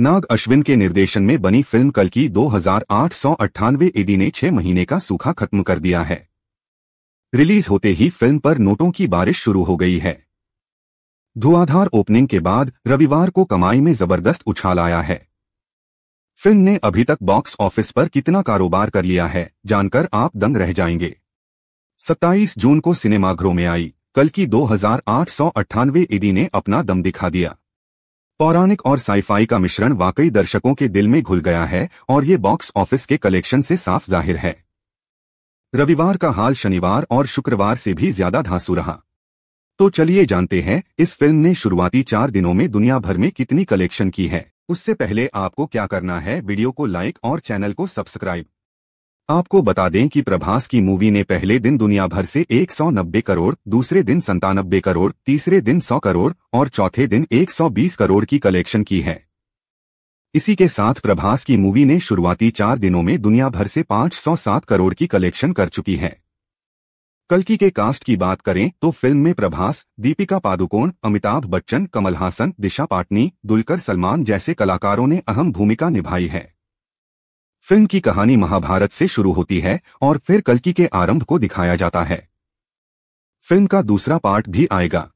नाग अश्विन के निर्देशन में बनी फिल्म कल की दो हजार एडी ने छह महीने का सूखा खत्म कर दिया है रिलीज होते ही फिल्म पर नोटों की बारिश शुरू हो गई है धुआधार ओपनिंग के बाद रविवार को कमाई में जबरदस्त उछाल आया है फिल्म ने अभी तक बॉक्स ऑफिस पर कितना कारोबार कर लिया है जानकर आप दंग रह जाएंगे 27 जून को सिनेमाघरों में आई कल की दो हजार ने अपना दम दिखा दिया पौराणिक और साईफाई का मिश्रण वाकई दर्शकों के दिल में घुल गया है और ये बॉक्स ऑफिस के कलेक्शन से साफ जाहिर है रविवार का हाल शनिवार और शुक्रवार से भी ज्यादा धांसू रहा तो चलिए जानते हैं इस फिल्म ने शुरुआती चार दिनों में दुनिया भर में कितनी कलेक्शन की है उससे पहले आपको क्या करना है वीडियो को लाइक और चैनल को सब्सक्राइब आपको बता दें कि प्रभास की मूवी ने पहले दिन दुनिया भर से 190 करोड़ दूसरे दिन संतानबे करोड़ तीसरे दिन 100 करोड़ और चौथे दिन 120 करोड़ की कलेक्शन की है इसी के साथ प्रभास की मूवी ने शुरुआती चार दिनों में दुनिया भर से 507 करोड़ की कलेक्शन कर चुकी है कल के कास्ट की बात करें तो फिल्म में प्रभास दीपिका पादुकोण अमिताभ बच्चन कमल हासन दिशा पाटनी दुलकर सलमान जैसे कलाकारों ने अहम भूमिका निभाई है फिल्म की कहानी महाभारत से शुरू होती है और फिर कल्कि के आरंभ को दिखाया जाता है फिल्म का दूसरा पार्ट भी आएगा